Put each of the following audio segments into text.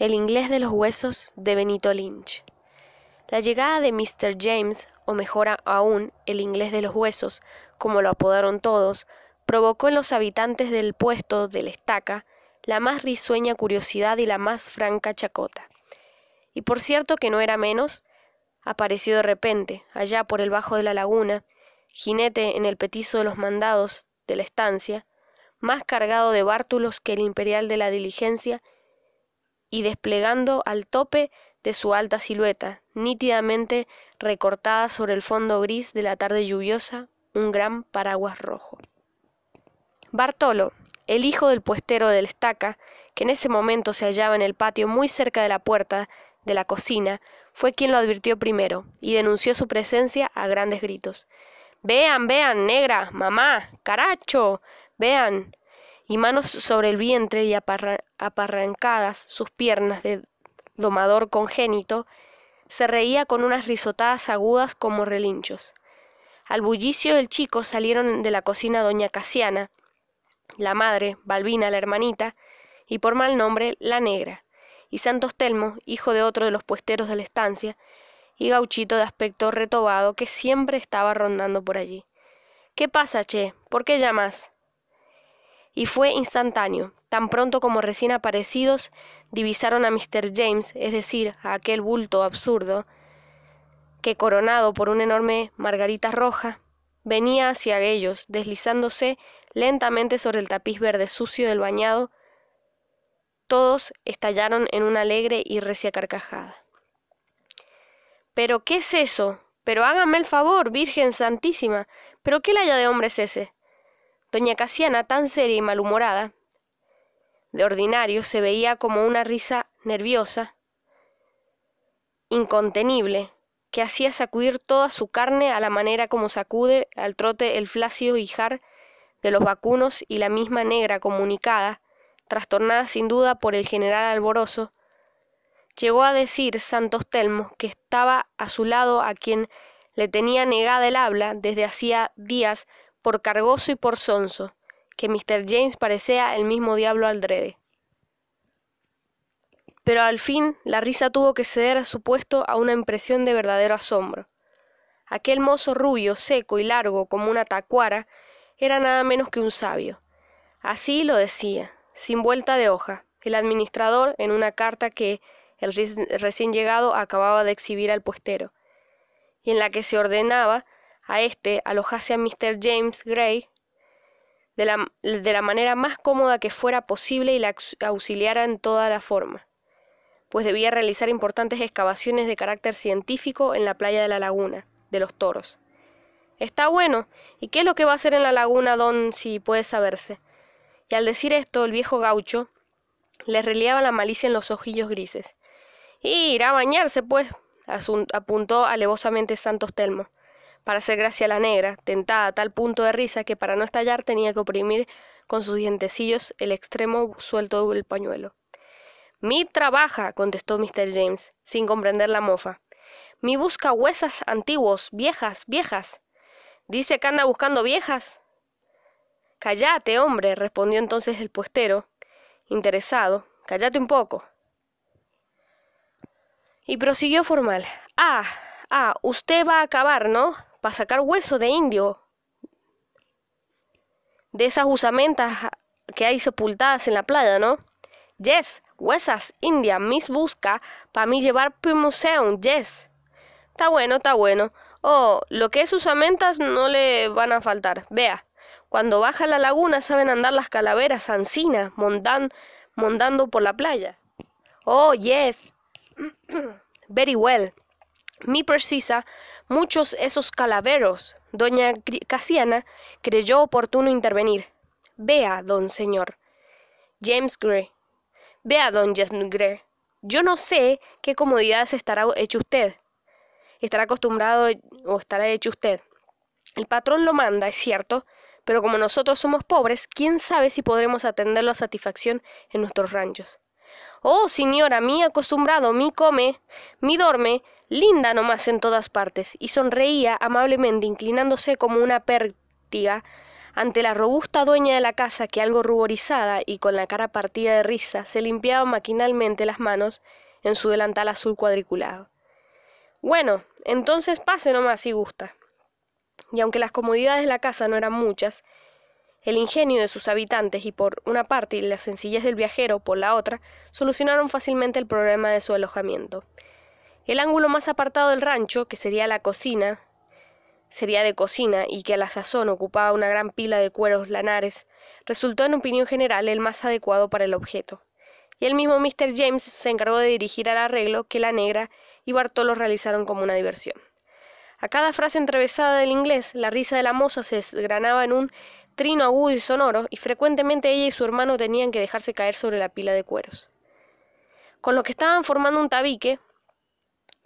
El inglés de los huesos de Benito Lynch. La llegada de Mr. James, o mejor aún, el inglés de los huesos, como lo apodaron todos, provocó en los habitantes del puesto de la estaca la más risueña curiosidad y la más franca chacota. Y por cierto que no era menos, apareció de repente, allá por el bajo de la laguna, jinete en el petizo de los mandados de la estancia, más cargado de bártulos que el imperial de la diligencia y desplegando al tope de su alta silueta, nítidamente recortada sobre el fondo gris de la tarde lluviosa, un gran paraguas rojo. Bartolo, el hijo del puestero del estaca, que en ese momento se hallaba en el patio muy cerca de la puerta de la cocina, fue quien lo advirtió primero y denunció su presencia a grandes gritos. Vean, vean, negra, mamá, caracho, vean, y manos sobre el vientre y aparrancadas sus piernas de domador congénito, se reía con unas risotadas agudas como relinchos. Al bullicio del chico salieron de la cocina doña Casiana, la madre, Balbina la hermanita, y por mal nombre la negra, y Santos Telmo, hijo de otro de los puesteros de la estancia, y gauchito de aspecto retobado que siempre estaba rondando por allí. ¿Qué pasa, che? ¿Por qué llamas? y fue instantáneo. Tan pronto como recién aparecidos divisaron a Mr. James, es decir, a aquel bulto absurdo, que coronado por una enorme margarita roja, venía hacia ellos, deslizándose lentamente sobre el tapiz verde sucio del bañado, todos estallaron en una alegre y recia carcajada. ¿Pero qué es eso? Pero hágame el favor, Virgen Santísima. ¿Pero qué laya de hombre es ese? Doña Casiana, tan seria y malhumorada, de ordinario se veía como una risa nerviosa, incontenible, que hacía sacudir toda su carne a la manera como sacude al trote el flácido hijar de los vacunos y la misma negra comunicada, trastornada sin duda por el general alboroso, llegó a decir Santos Telmo que estaba a su lado a quien le tenía negada el habla desde hacía días por cargoso y por sonso, que Mr. James parecía el mismo diablo aldrede. Pero al fin la risa tuvo que ceder a su puesto a una impresión de verdadero asombro. Aquel mozo rubio, seco y largo como una tacuara, era nada menos que un sabio. Así lo decía, sin vuelta de hoja, el administrador en una carta que el recién llegado acababa de exhibir al puestero, y en la que se ordenaba a este alojase a Mr. James Gray de la, manera más cómoda que fuera posible y la auxiliara en toda la forma, pues debía realizar importantes excavaciones de carácter científico en la playa de la laguna, de los toros. Está bueno. ¿Y qué es lo que va a hacer en la laguna, don, si puede saberse? Y al decir esto, el viejo gaucho le reliaba la malicia en los ojillos grises. Irá a bañarse, pues, apuntó alevosamente Santos Telmo para hacer gracia a la negra, tentada a tal punto de risa que para no estallar tenía que oprimir con sus dientecillos el extremo suelto del pañuelo. Mi trabaja, contestó Mr. James, sin comprender la mofa. Mi busca huesas antiguos, viejas, viejas. Dice que anda buscando viejas. Cállate, hombre, respondió entonces el puestero, interesado. Cállate un poco. Y prosiguió formal. Ah, ah, usted va a acabar, ¿no? para sacar hueso de indio, de esas usamentas que hay sepultadas en la playa, ¿no? Yes, huesas india, mis busca para mí llevar museo, yes. Está bueno, está bueno. Oh, lo que es usamentas no le van a faltar. Vea, cuando baja la laguna saben andar las calaveras Ancina. mondando por la playa. Oh, yes. Very well. Mi precisa muchos esos calaveros, doña Casiana creyó oportuno intervenir. Vea, don señor. James Gray. Vea, don James Gray. Yo no sé qué comodidades estará hecho usted. Estará acostumbrado o estará hecho usted. El patrón lo manda, es cierto, pero como nosotros somos pobres, quién sabe si podremos atenderlo a satisfacción en nuestros ranchos. Oh, señora, mi acostumbrado, mi come, mi dorme, linda nomás en todas partes, y sonreía amablemente inclinándose como una pértiga ante la robusta dueña de la casa que algo ruborizada y con la cara partida de risa se limpiaba maquinalmente las manos en su delantal azul cuadriculado. Bueno, entonces pase nomás si gusta. Y aunque las comodidades de la casa no eran muchas, el ingenio de sus habitantes y por una parte la sencillez del viajero por la otra solucionaron fácilmente el problema de su alojamiento. El ángulo más apartado del rancho, que sería la cocina, sería de cocina y que a la sazón ocupaba una gran pila de cueros lanares, resultó en opinión general el más adecuado para el objeto. Y el mismo Mr. James se encargó de dirigir al arreglo que la negra y Bartolo realizaron como una diversión. A cada frase entrevesada del inglés, la risa de la moza se desgranaba en un trino agudo y sonoro, y frecuentemente ella y su hermano tenían que dejarse caer sobre la pila de cueros. Con lo que estaban formando un tabique,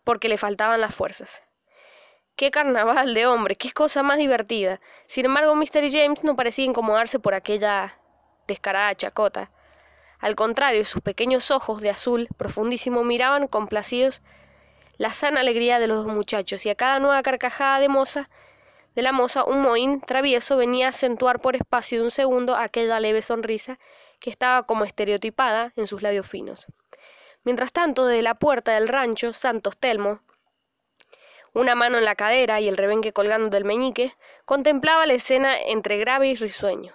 porque le faltaban las fuerzas. ¡Qué carnaval de hombre! ¡Qué cosa más divertida! Sin embargo, Mister James no parecía incomodarse por aquella descarada chacota. Al contrario, sus pequeños ojos de azul profundísimo miraban complacidos la sana alegría de los dos muchachos, y a cada nueva carcajada de moza, de la moza, un mohín travieso venía a acentuar por espacio de un segundo aquella leve sonrisa que estaba como estereotipada en sus labios finos. Mientras tanto, desde la puerta del rancho, Santos Telmo, una mano en la cadera y el rebenque colgando del meñique, contemplaba la escena entre grave y risueño.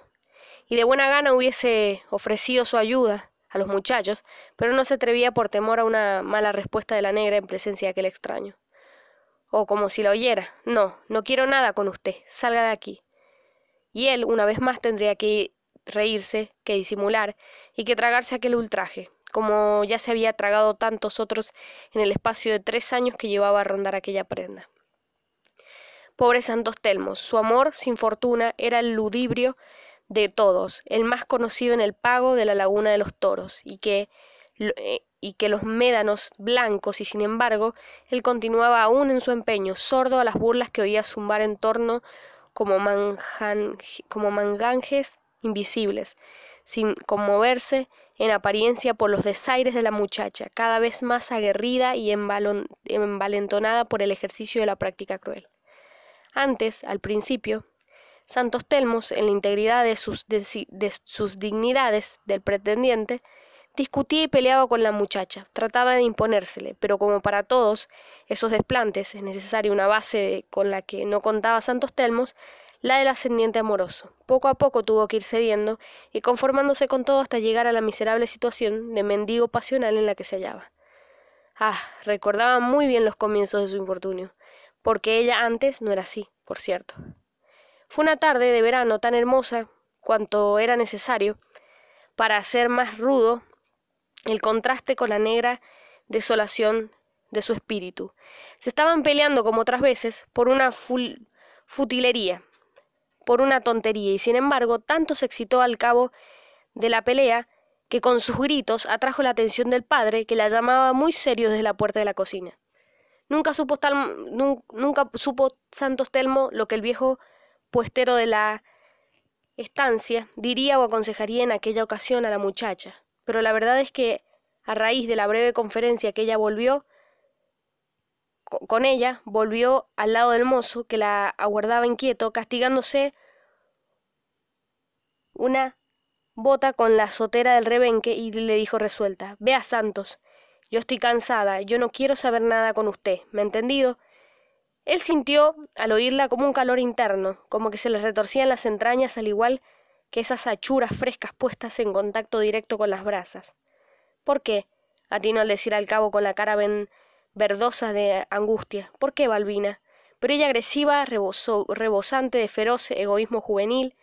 Y de buena gana hubiese ofrecido su ayuda a los muchachos, pero no se atrevía por temor a una mala respuesta de la negra en presencia de aquel extraño. O como si la oyera, no, no quiero nada con usted, salga de aquí. Y él, una vez más, tendría que reírse, que disimular y que tragarse aquel ultraje como ya se había tragado tantos otros en el espacio de tres años que llevaba a rondar aquella prenda. Pobre Santos Telmos, su amor sin fortuna era el ludibrio de todos, el más conocido en el pago de la Laguna de los Toros, y que, eh, y que los médanos blancos, y sin embargo, él continuaba aún en su empeño, sordo a las burlas que oía zumbar en torno como, como manganjes invisibles, sin conmoverse en apariencia por los desaires de la muchacha, cada vez más aguerrida y envalentonada por el ejercicio de la práctica cruel. Antes, al principio, Santos Telmos, en la integridad de sus, sus dignidades del pretendiente, discutía y peleaba con la muchacha, trataba de imponérsele, pero como para todos esos desplantes es necesaria una base con la que no contaba Santos Telmos, la del ascendiente amoroso. Poco a poco tuvo que ir cediendo y conformándose con todo hasta llegar a la miserable situación de mendigo pasional en la que se hallaba. Ah, recordaba muy bien los comienzos de su infortunio, porque ella antes no era así, por cierto. Fue una tarde de verano tan hermosa cuanto era necesario para hacer más rudo el contraste con la negra desolación de su espíritu. Se estaban peleando, como otras veces, por una futilería por una tontería y sin embargo tanto se excitó al cabo de la pelea que con sus gritos atrajo la atención del padre que la llamaba muy serio desde la puerta de la cocina. Nunca supo, nunca supo Santos Telmo lo que el viejo puestero de la estancia diría o aconsejaría en aquella ocasión a la muchacha, pero la verdad es que a raíz de la breve conferencia que ella volvió, con ella, volvió al lado del mozo que la aguardaba inquieto, castigándose una bota con la azotera del rebenque y le dijo resuelta, Vea Santos, yo estoy cansada, yo no quiero saber nada con usted, ¿me ha entendido? Él sintió al oírla como un calor interno, como que se le retorcían las entrañas al igual que esas achuras frescas puestas en contacto directo con las brasas. ¿Por qué? atinó al decir al cabo con la cara ven verdosas de angustia. ¿Por qué Balbina? Pero ella agresiva, rebosante de feroz egoísmo juvenil,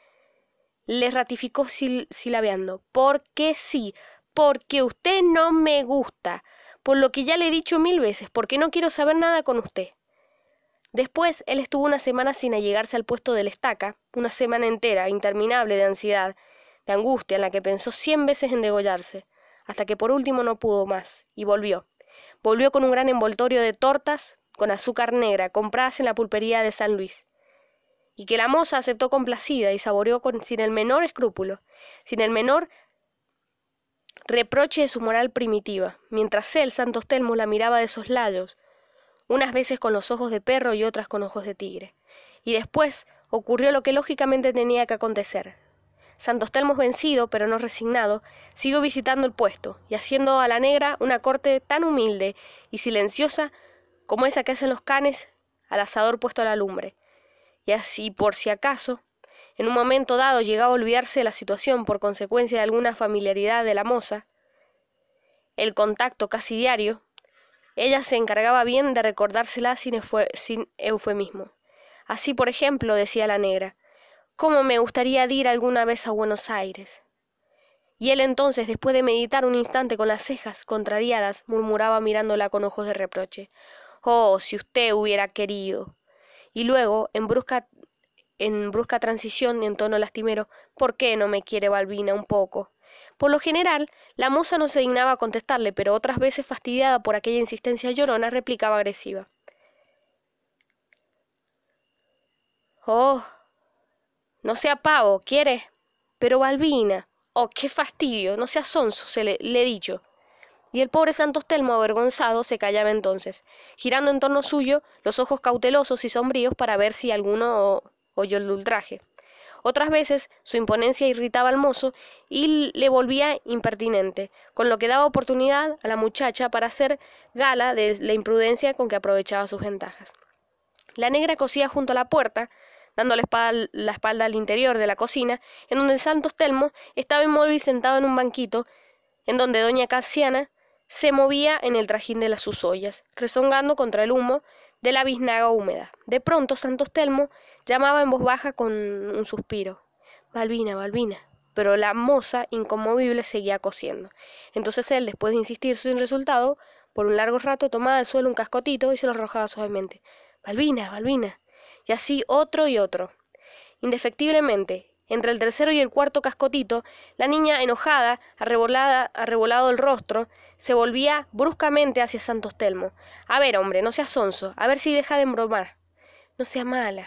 le ratificó silabeando silabeando. Porque sí, porque usted no me gusta, por lo que ya le he dicho mil veces, porque no quiero saber nada con usted. Después, él estuvo una semana sin allegarse al puesto de la estaca, una semana entera, interminable de ansiedad, de angustia, en la que pensó cien veces en degollarse, hasta que por último no pudo más, y volvió. Volvió con un gran envoltorio de tortas con azúcar negra, compradas en la pulpería de San Luis, y que la moza aceptó complacida y saboreó sin el menor escrúpulo, sin el menor reproche de su moral primitiva, mientras él, Santos Telmo, la miraba de soslayos, unas veces con los ojos de perro y otras con ojos de tigre. Y después ocurrió lo que lógicamente tenía que acontecer. Santos Telmos vencido, pero no resignado, sigo visitando el puesto y haciendo a la negra una corte tan humilde y silenciosa como esa que hacen los canes al asador puesto a la lumbre. Y así, por si acaso, en un momento dado llegaba a olvidarse de la situación por consecuencia de alguna familiaridad de la moza, el contacto casi diario, ella se encargaba bien de recordársela sin eufemismo. Así, por ejemplo, decía la negra, cómo me gustaría ir alguna vez a Buenos Aires. Y él entonces, después de meditar un instante con las cejas contrariadas, murmuraba mirándola con ojos de reproche. Oh, si usted hubiera querido. Y luego, en brusca, en brusca transición y en tono lastimero, ¿por qué no me quiere Balbina un poco? Por lo general, la moza no se dignaba a contestarle, pero otras veces, fastidiada por aquella insistencia llorona, replicaba agresiva. Oh, no sea pavo, ¿quieres? Pero Balbina, oh, qué fastidio, no sea sonso, se le, le he dicho. Y el pobre Santos Telmo, avergonzado, se callaba entonces, girando en torno suyo los ojos cautelosos y sombríos para ver si alguno oyó el ultraje. Otras veces su imponencia irritaba al mozo y le volvía impertinente, con lo que daba oportunidad a la muchacha para hacer gala de la imprudencia con que aprovechaba sus ventajas. La negra cosía junto a la puerta, dando la, espalda al interior de la cocina, en donde Santos Telmo estaba inmóvil sentado en un banquito, en donde doña Casiana se movía en el trajín de las sus ollas, rezongando contra el humo de la biznaga húmeda. De pronto Santos Telmo llamaba en voz baja con un suspiro. Balbina, Balbina. Pero la moza, inconmovible, seguía cosiendo. Entonces él, después de insistir sin resultado, por un largo rato tomaba del suelo un cascotito y se lo arrojaba suavemente. Balbina, Balbina y así otro y otro. Indefectiblemente, entre el tercero y el cuarto cascotito, la niña, enojada, arrebolada, arrebolado el rostro, se volvía bruscamente hacia Santos Telmo. A ver, hombre, no seas sonso, a ver si deja de embromar. No sea mala.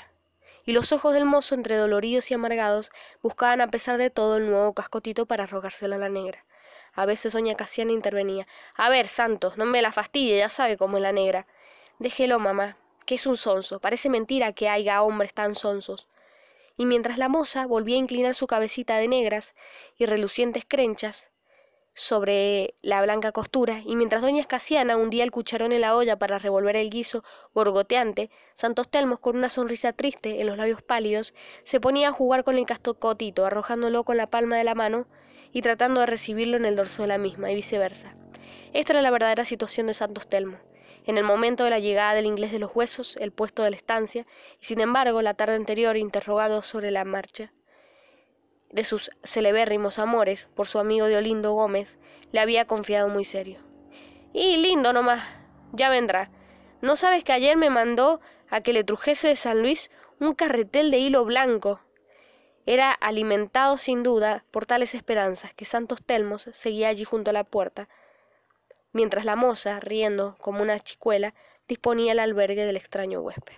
Y los ojos del mozo, entre doloridos y amargados, buscaban a pesar de todo el nuevo cascotito para rogárselo a la negra. A veces doña Casiana intervenía. A ver, Santos, no me la fastidie, ya sabe cómo es la negra. Déjelo, mamá, que es un sonso, parece mentira que haya hombres tan sonsos. Y mientras la moza volvía a inclinar su cabecita de negras y relucientes crenchas sobre la blanca costura, y mientras doña Escasiana hundía el cucharón en la olla para revolver el guiso gorgoteante, Santos Telmos, con una sonrisa triste en los labios pálidos, se ponía a jugar con el castocotito, arrojándolo con la palma de la mano y tratando de recibirlo en el dorso de la misma, y viceversa. Esta era la verdadera situación de Santos Telmo en el momento de la llegada del inglés de los huesos, el puesto de la estancia, y sin embargo, la tarde anterior, interrogado sobre la marcha de sus celebérrimos amores por su amigo de Olindo Gómez, le había confiado muy serio. Y lindo nomás, ya vendrá. ¿No sabes que ayer me mandó a que le trujese de San Luis un carretel de hilo blanco? Era alimentado sin duda por tales esperanzas que Santos Telmos seguía allí junto a la puerta, mientras la moza, riendo como una chicuela, disponía el albergue del extraño huésped.